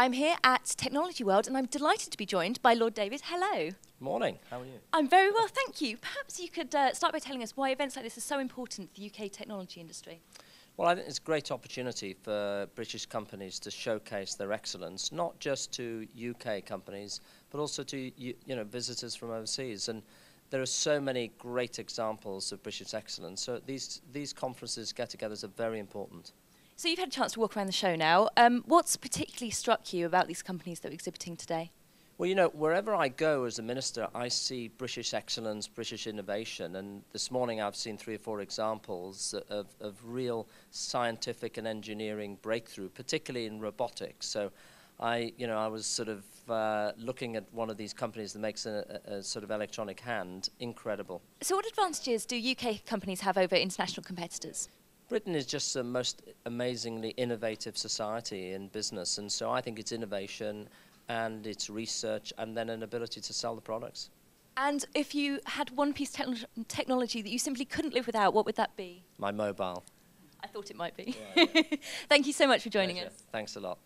I'm here at Technology World and I'm delighted to be joined by Lord David. Hello. Morning, how are you? I'm very well, thank you. Perhaps you could uh, start by telling us why events like this are so important for the UK technology industry. Well, I think it's a great opportunity for British companies to showcase their excellence, not just to UK companies, but also to you know visitors from overseas. And there are so many great examples of British excellence. So these these conferences, get-togethers, are very important. So you've had a chance to walk around the show now. Um, what's particularly struck you about these companies that are exhibiting today? Well, you know, wherever I go as a minister, I see British excellence, British innovation. And this morning I've seen three or four examples of, of real scientific and engineering breakthrough, particularly in robotics. So I, you know, I was sort of uh, looking at one of these companies that makes a, a, a, sort of electronic hand. Incredible. So what advantages do UK companies have over international competitors? Britain is just the most amazingly innovative society in business, and so I think it's innovation and it's research and then an ability to sell the products. And if you had one piece te technology that you simply couldn't live without, what would that be? My mobile. I thought it might be. Yeah, yeah. Thank you so much for joining Pleasure. us. Thanks a lot.